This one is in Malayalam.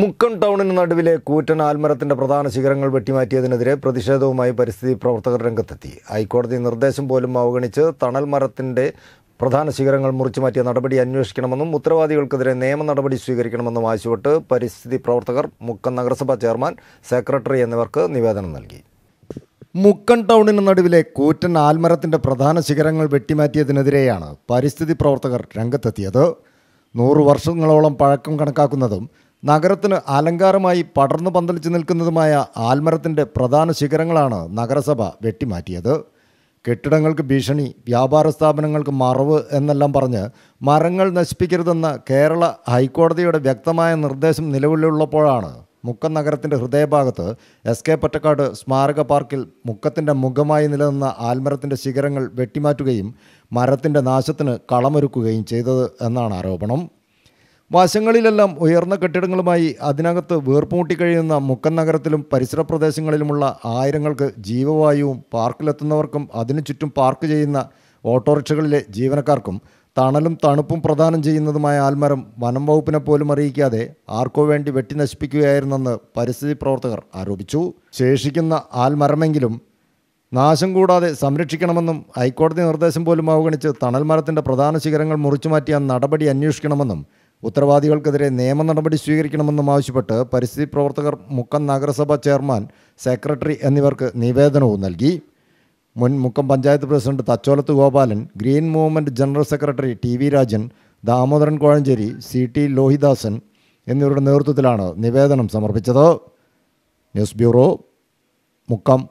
മുക്കം ടൗണിന് നടുവിലെ കൂറ്റൻ ആൽമരത്തിന്റെ പ്രധാന ശിഖരങ്ങൾ വെട്ടിമാറ്റിയതിനെതിരെ പ്രതിഷേധവുമായി പരിസ്ഥിതി പ്രവർത്തകർ രംഗത്തെത്തി ഹൈക്കോടതി നിർദ്ദേശം പോലും അവഗണിച്ച് തണൽ മരത്തിന്റെ പ്രധാന ശിഖരങ്ങൾ മുറിച്ചു മാറ്റിയ നടപടി അന്വേഷിക്കണമെന്നും ഉത്തരവാദികൾക്കെതിരെ നിയമ നടപടി സ്വീകരിക്കണമെന്നും ആവശ്യപ്പെട്ട് പരിസ്ഥിതി പ്രവർത്തകർ മുക്കം നഗരസഭാ ചെയർമാൻ സെക്രട്ടറി എന്നിവർക്ക് നിവേദനം നൽകി മുക്കൻ ടൗണിന് നടുവിലെ കൂറ്റൻ ആൽമരത്തിന്റെ പ്രധാന ശിഖരങ്ങൾ വെട്ടിമാറ്റിയതിനെതിരെയാണ് പരിസ്ഥിതി പ്രവർത്തകർ രംഗത്തെത്തിയത് നൂറു വർഷങ്ങളോളം പഴക്കം കണക്കാക്കുന്നതും നഗരത്തിന് അലങ്കാരമായി പടർന്നു പന്തലിച്ചു നിൽക്കുന്നതുമായ ആൽമരത്തിൻ്റെ പ്രധാന ശിഖരങ്ങളാണ് നഗരസഭ വെട്ടിമാറ്റിയത് കെട്ടിടങ്ങൾക്ക് ഭീഷണി വ്യാപാര സ്ഥാപനങ്ങൾക്ക് മറവ് എന്നെല്ലാം പറഞ്ഞ് മരങ്ങൾ നശിപ്പിക്കരുതെന്ന കേരള ഹൈക്കോടതിയുടെ വ്യക്തമായ നിർദ്ദേശം നിലവിലുള്ളപ്പോഴാണ് മുക്കം നഗരത്തിൻ്റെ ഹൃദയഭാഗത്ത് എസ് കെ പൊറ്റക്കാട് സ്മാരക പാർക്കിൽ മുക്കത്തിൻ്റെ മുഖമായി നിലനിന്ന ആൽമരത്തിൻ്റെ ശിഖരങ്ങൾ വെട്ടിമാറ്റുകയും മരത്തിൻ്റെ നാശത്തിന് കളമൊരുക്കുകയും ചെയ്തത് എന്നാണ് ആരോപണം വശങ്ങളിലെല്ലാം ഉയർന്ന കെട്ടിടങ്ങളുമായി അതിനകത്ത് വീർപ്പുമുട്ടിക്കഴിയുന്ന മുക്കൻ നഗരത്തിലും പരിസര പ്രദേശങ്ങളിലുമുള്ള ആയിരങ്ങൾക്ക് ജീവവായുവും പാർക്കിലെത്തുന്നവർക്കും അതിനു ചുറ്റും പാർക്ക് ചെയ്യുന്ന ഓട്ടോറിക്ഷകളിലെ ജീവനക്കാർക്കും തണലും തണുപ്പും പ്രദാനം ചെയ്യുന്നതുമായ ആൽമരം വനം വകുപ്പിനെ പോലും അറിയിക്കാതെ ആർക്കോ വേണ്ടി വെട്ടി നശിപ്പിക്കുകയായിരുന്നെന്ന് പരിസ്ഥിതി പ്രവർത്തകർ ആരോപിച്ചു ശേഷിക്കുന്ന ആൽമരമെങ്കിലും നാശം കൂടാതെ സംരക്ഷിക്കണമെന്നും ഹൈക്കോടതി നിർദ്ദേശം പോലും അവഗണിച്ച് തണൽ മരത്തിൻ്റെ പ്രധാന ശിഖരങ്ങൾ മുറിച്ചുമാറ്റിയ നടപടി അന്വേഷിക്കണമെന്നും ഉത്തരവാദികൾക്കെതിരെ നിയമ നടപടി സ്വീകരിക്കണമെന്നും ആവശ്യപ്പെട്ട് പരിസ്ഥിതി പ്രവർത്തകർ മുക്കം നഗരസഭ ചെയർമാൻ സെക്രട്ടറി എന്നിവർക്ക് നിവേദനവും നൽകി മുൻ Mukkam panchayat president Thacholath Gopalan green movement general secretary T V Rajan Damodaran Kozhencherry C T Lohidasan എന്നിവരുടെ നേതൃത്വത്തിലാണ് നിവേദനം സമർപ്പിച്ചത് ന്യൂസ് ബ്യൂറോ മുക്കം